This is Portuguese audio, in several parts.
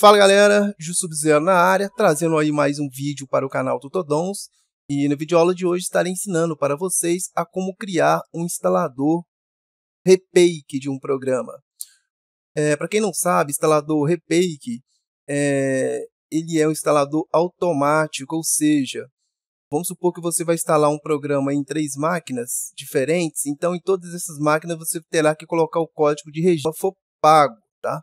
Fala galera, Ju Sub-Zero na área, trazendo aí mais um vídeo para o canal Tutodons. E na videoaula de hoje estarei ensinando para vocês a como criar um instalador Repake de um programa. É, para quem não sabe, instalador Repake, é, ele é um instalador automático, ou seja, vamos supor que você vai instalar um programa em três máquinas diferentes, então em todas essas máquinas você terá que colocar o código de registro for pago, tá?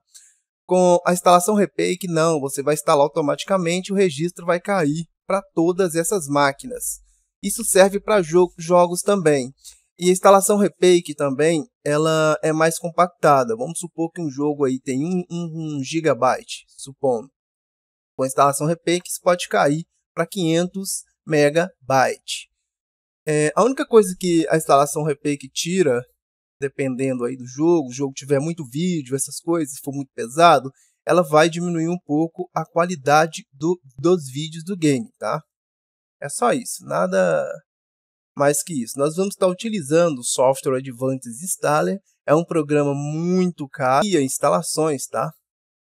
Com a instalação Repake, não, você vai instalar automaticamente, o registro vai cair para todas essas máquinas. Isso serve para jogos também. E a instalação Repake também, ela é mais compactada. Vamos supor que um jogo aí tem 1 um, um gigabyte, supondo. Com a instalação Repake, isso pode cair para 500 megabytes É, a única coisa que a instalação Repake tira dependendo aí do jogo, o jogo tiver muito vídeo, essas coisas, for muito pesado, ela vai diminuir um pouco a qualidade do, dos vídeos do game, tá? É só isso, nada mais que isso. Nós vamos estar utilizando o software Advanced Installer, é um programa muito caro e instalações, tá?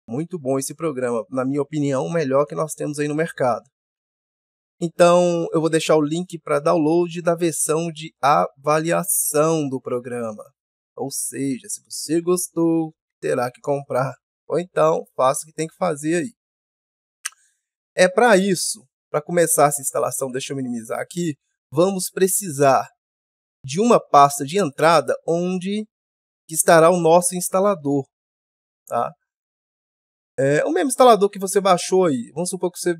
Muito bom esse programa, na minha opinião, o melhor que nós temos aí no mercado. Então, eu vou deixar o link para download da versão de avaliação do programa. Ou seja, se você gostou, terá que comprar. Ou então, faça o que tem que fazer aí. É para isso, para começar essa instalação, deixa eu minimizar aqui, vamos precisar de uma pasta de entrada onde estará o nosso instalador. Tá? É o mesmo instalador que você baixou aí. Vamos supor que você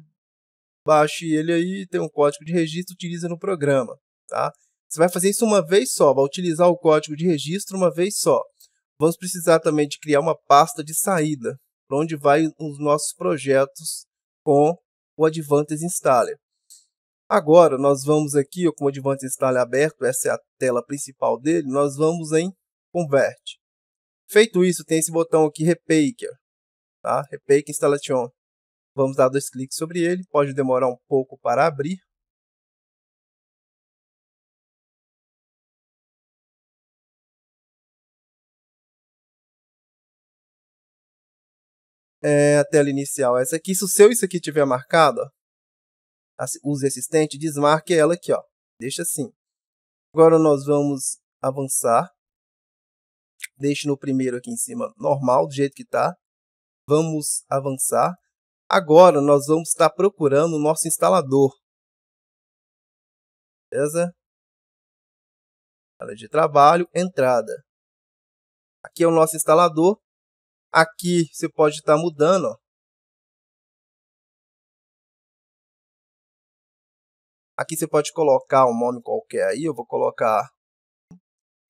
baixe ele aí, tem um código de registro, utiliza no programa. Tá? Você vai fazer isso uma vez só, vai utilizar o código de registro uma vez só. Vamos precisar também de criar uma pasta de saída, para onde vai os nossos projetos com o Advantage Installer. Agora, nós vamos aqui, com o Advanced Installer aberto, essa é a tela principal dele, nós vamos em Convert. Feito isso, tem esse botão aqui, Repaker, tá? Repaker Installation. Vamos dar dois cliques sobre ele, pode demorar um pouco para abrir. é, a tela inicial é essa aqui. Se o seu isso aqui tiver marcado, ó, use tá, assistente, desmarque ela aqui, ó. Deixa assim. Agora nós vamos avançar. Deixe no primeiro aqui em cima, normal, do jeito que está. Vamos avançar. Agora nós vamos estar procurando o nosso instalador. Beleza? Área de trabalho, entrada. Aqui é o nosso instalador. Aqui você pode estar tá mudando. Ó. Aqui você pode colocar um nome qualquer aí. Eu vou colocar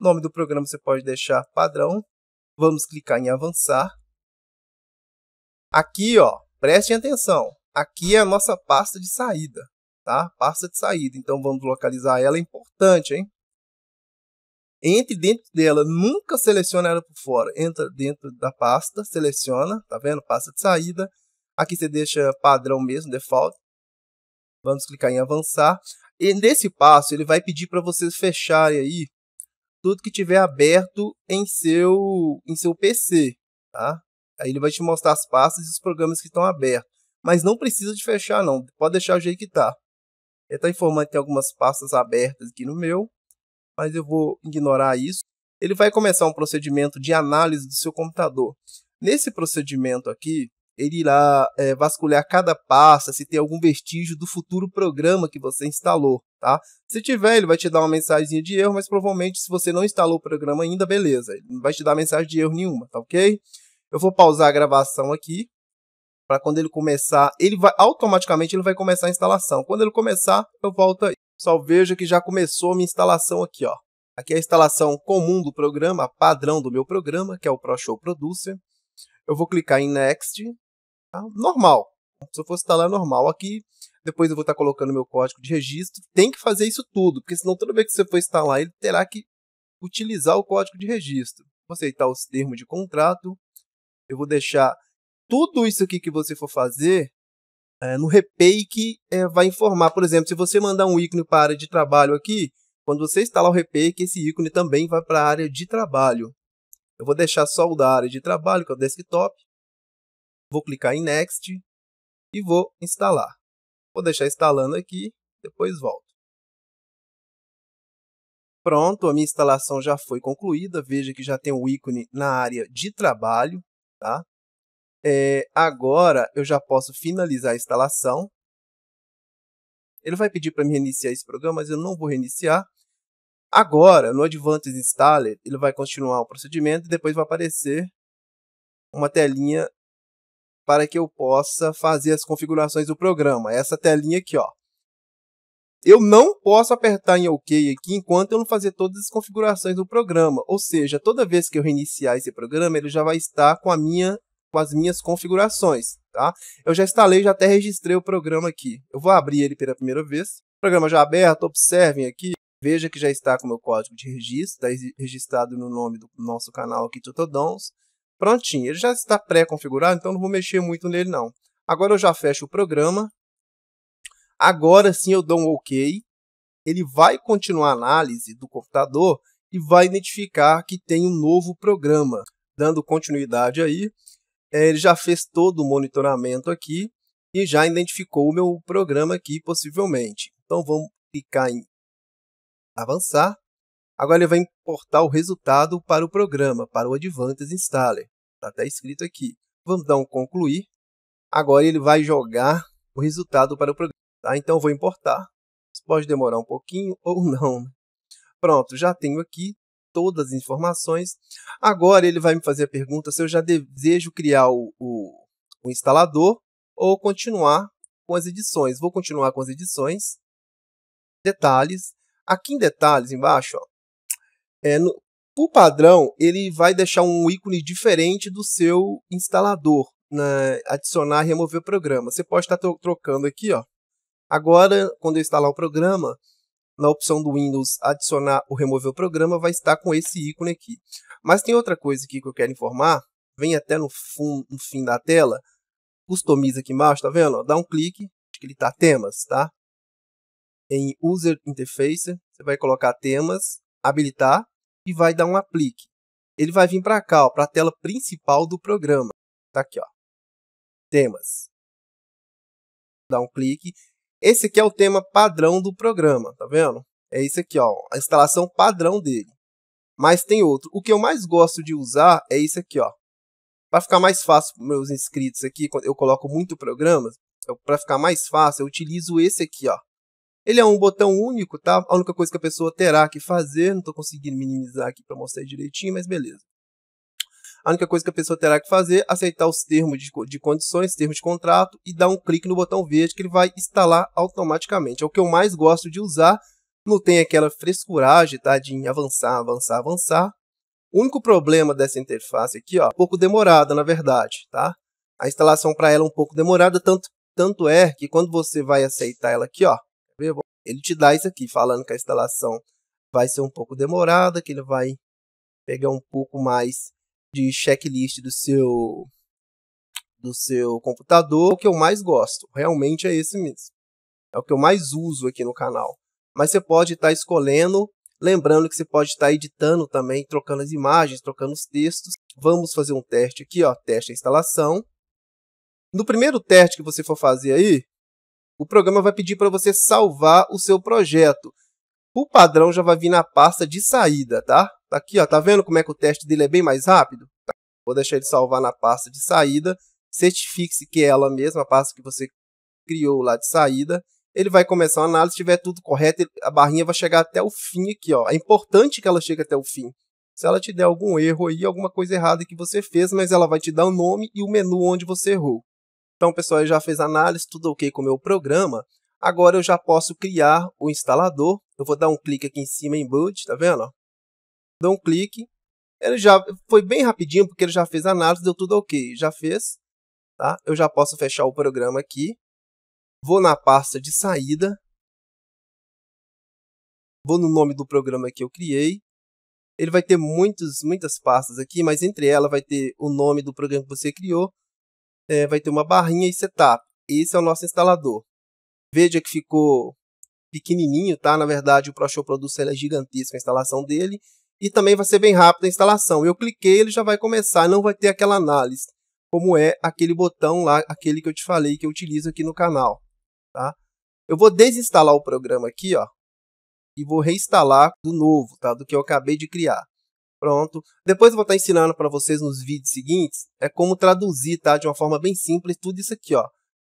nome do programa, você pode deixar padrão. Vamos clicar em avançar. Aqui, ó, prestem atenção. Aqui é a nossa pasta de saída, tá? Pasta de saída. Então vamos localizar ela, é importante, hein? entre dentro dela, nunca seleciona ela por fora. Entra dentro da pasta, seleciona, tá vendo? Pasta de saída. Aqui você deixa padrão mesmo, default. Vamos clicar em avançar. E nesse passo, ele vai pedir para vocês fecharem aí tudo que tiver aberto em seu, em seu PC, tá? Aí ele vai te mostrar as pastas e os programas que estão abertos. Mas não precisa de fechar, não. Pode deixar o jeito que está. Ele está informando que tem algumas pastas abertas aqui no meu mas eu vou ignorar isso. Ele vai começar um procedimento de análise do seu computador. Nesse procedimento aqui, ele irá é, vasculhar cada pasta se tem algum vestígio do futuro programa que você instalou, tá? Se tiver, ele vai te dar uma mensagem de erro, mas provavelmente se você não instalou o programa ainda, beleza, ele não vai te dar mensagem de erro nenhuma, tá ok? Eu vou pausar a gravação aqui para quando ele começar, ele vai automaticamente ele vai começar a instalação. Quando ele começar, eu volto aí. Só veja que já começou a minha instalação aqui. Ó. Aqui é a instalação comum do programa, padrão do meu programa, que é o ProShow Producer. Eu vou clicar em Next, tá? normal. Se eu for instalar normal aqui, depois eu vou estar colocando meu código de registro. Tem que fazer isso tudo, porque senão toda vez que você for instalar, ele terá que utilizar o código de registro. Vou aceitar os termos de contrato. Eu vou deixar tudo isso aqui que você for fazer é, no Repake é, vai informar, por exemplo, se você mandar um ícone para a área de trabalho aqui, quando você instalar o Repake, esse ícone também vai para a área de trabalho. Eu vou deixar só o da área de trabalho, que é o desktop. Vou clicar em Next e vou instalar. Vou deixar instalando aqui, depois volto. Pronto, a minha instalação já foi concluída. Veja que já tem o ícone na área de trabalho. Tá? É, agora eu já posso finalizar a instalação. Ele vai pedir para me reiniciar esse programa, mas eu não vou reiniciar. Agora, no Advanced Installer, ele vai continuar o procedimento e depois vai aparecer uma telinha para que eu possa fazer as configurações do programa. Essa telinha aqui, ó. Eu não posso apertar em OK aqui enquanto eu não fazer todas as configurações do programa. Ou seja, toda vez que eu reiniciar esse programa, ele já vai estar com a minha com as minhas configurações, tá? Eu já instalei, já até registrei o programa aqui. Eu vou abrir ele pela primeira vez. Programa já aberto, observem aqui. Veja que já está com o meu código de registro, está registrado no nome do nosso canal aqui, Tutodons. Prontinho, ele já está pré-configurado, então não vou mexer muito nele não. Agora eu já fecho o programa. Agora sim eu dou um OK. Ele vai continuar a análise do computador e vai identificar que tem um novo programa. Dando continuidade aí, é, ele já fez todo o monitoramento aqui e já identificou o meu programa aqui, possivelmente. Então, vamos clicar em avançar. Agora ele vai importar o resultado para o programa, para o Advantage Installer. Está até escrito aqui. Vamos dar um concluir. Agora ele vai jogar o resultado para o programa. Tá? Então, eu vou importar. Isso pode demorar um pouquinho ou não. Né? Pronto, já tenho aqui todas as informações. Agora ele vai me fazer a pergunta se eu já desejo criar o, o, o instalador ou continuar com as edições. Vou continuar com as edições. Detalhes. Aqui em detalhes, embaixo, ó, é, no, por padrão, ele vai deixar um ícone diferente do seu instalador. Né, adicionar e remover o programa. Você pode estar trocando aqui, ó. Agora, quando eu instalar o programa, na opção do Windows adicionar ou remover o programa, vai estar com esse ícone aqui. Mas tem outra coisa aqui que eu quero informar, vem até no, no fim da tela, customiza aqui embaixo, tá vendo? Dá um clique, acho que ele tá temas, tá? Em User Interface, você vai colocar temas, habilitar e vai dar um aplique. Ele vai vir para cá, para a tela principal do programa. Tá aqui, ó. Temas. Dá um clique esse aqui é o tema padrão do programa, tá vendo? É isso aqui, ó, a instalação padrão dele. Mas tem outro. O que eu mais gosto de usar é isso aqui, ó. Para ficar mais fácil para meus inscritos aqui, quando eu coloco muito programa, para ficar mais fácil, eu utilizo esse aqui, ó. Ele é um botão único, tá? A única coisa que a pessoa terá que fazer, não estou conseguindo minimizar aqui para mostrar direitinho, mas beleza. A única coisa que a pessoa terá que fazer é aceitar os termos de, de condições, termos de contrato e dar um clique no botão verde que ele vai instalar automaticamente. É o que eu mais gosto de usar. Não tem aquela frescuragem tá, de avançar, avançar, avançar. O único problema dessa interface aqui, ó, é um pouco demorada, na verdade, tá? A instalação para ela é um pouco demorada, tanto, tanto é que quando você vai aceitar ela aqui, ó, ele te dá isso aqui, falando que a instalação vai ser um pouco demorada, que ele vai pegar um pouco mais de checklist do seu do seu computador, é o que eu mais gosto. Realmente é esse mesmo. É o que eu mais uso aqui no canal. Mas você pode estar tá escolhendo, lembrando que você pode estar tá editando também, trocando as imagens, trocando os textos. Vamos fazer um teste aqui, ó, teste a instalação. No primeiro teste que você for fazer aí, o programa vai pedir para você salvar o seu projeto. O padrão já vai vir na pasta de saída, tá? Tá aqui, ó, tá vendo como é que o teste dele é bem mais rápido? Vou deixar ele salvar na pasta de saída. Certifique-se que é ela mesma, a pasta que você criou lá de saída. Ele vai começar a análise, se tiver tudo correto, a barrinha vai chegar até o fim aqui, ó. É importante que ela chegue até o fim. Se ela te der algum erro aí, alguma coisa errada que você fez, mas ela vai te dar o nome e o menu onde você errou. Então, pessoal, eu já fiz a análise, tudo ok com o meu programa. Agora eu já posso criar o instalador. Eu vou dar um clique aqui em cima em Boot, tá vendo? dá um clique. Ele já foi bem rapidinho, porque ele já fez a análise, deu tudo ok. Já fez, tá? Eu já posso fechar o programa aqui. Vou na pasta de saída. Vou no nome do programa que eu criei. Ele vai ter muitos, muitas pastas aqui, mas entre elas vai ter o nome do programa que você criou. É, vai ter uma barrinha e setup. Esse é o nosso instalador. Veja que ficou pequenininho, tá? Na verdade, o ProShow Producer é gigantesco a instalação dele e também vai ser bem rápida a instalação. Eu cliquei, ele já vai começar, não vai ter aquela análise, como é aquele botão lá, aquele que eu te falei que eu utilizo aqui no canal. Tá? Eu vou desinstalar o programa aqui, ó, e vou reinstalar do novo, tá? do que eu acabei de criar. Pronto. Depois eu vou estar ensinando para vocês nos vídeos seguintes, é como traduzir, tá? De uma forma bem simples, tudo isso aqui, ó.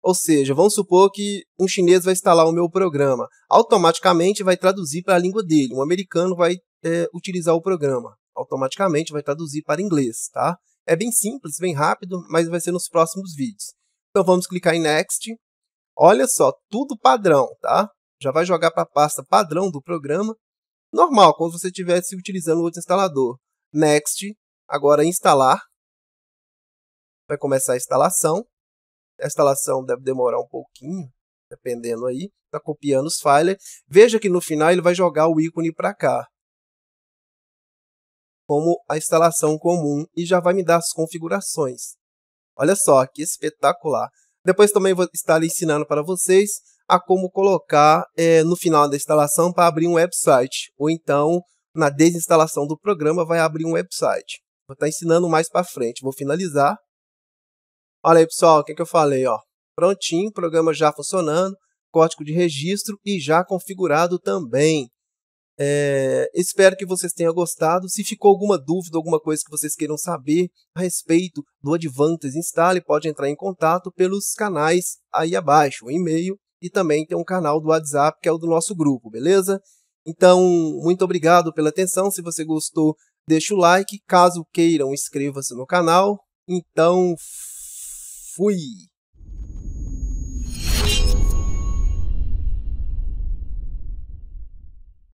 Ou seja, vamos supor que um chinês vai instalar o meu programa. Automaticamente vai traduzir para a língua dele. Um americano vai é, utilizar o programa. Automaticamente vai traduzir para inglês, tá? É bem simples, bem rápido, mas vai ser nos próximos vídeos. Então vamos clicar em Next. Olha só, tudo padrão, tá? Já vai jogar para a pasta padrão do programa. Normal, como se você estivesse utilizando outro instalador. Next, agora instalar. Vai começar a instalação. A instalação deve demorar um pouquinho, dependendo aí. Está copiando os files. Veja que no final ele vai jogar o ícone para cá como a instalação comum e já vai me dar as configurações. Olha só, que espetacular! Depois também vou estar ensinando para vocês a como colocar é, no final da instalação para abrir um website, ou então na desinstalação do programa vai abrir um website. Vou estar ensinando mais para frente, vou finalizar. Olha aí pessoal, o que, é que eu falei? Ó? Prontinho, programa já funcionando, código de registro e já configurado também. É, espero que vocês tenham gostado. Se ficou alguma dúvida, alguma coisa que vocês queiram saber a respeito do Advantage instale, pode entrar em contato pelos canais aí abaixo, o e-mail e também tem um canal do WhatsApp que é o do nosso grupo, beleza? Então, muito obrigado pela atenção. Se você gostou, deixa o like. Caso queiram, inscreva-se no canal. Então, fui!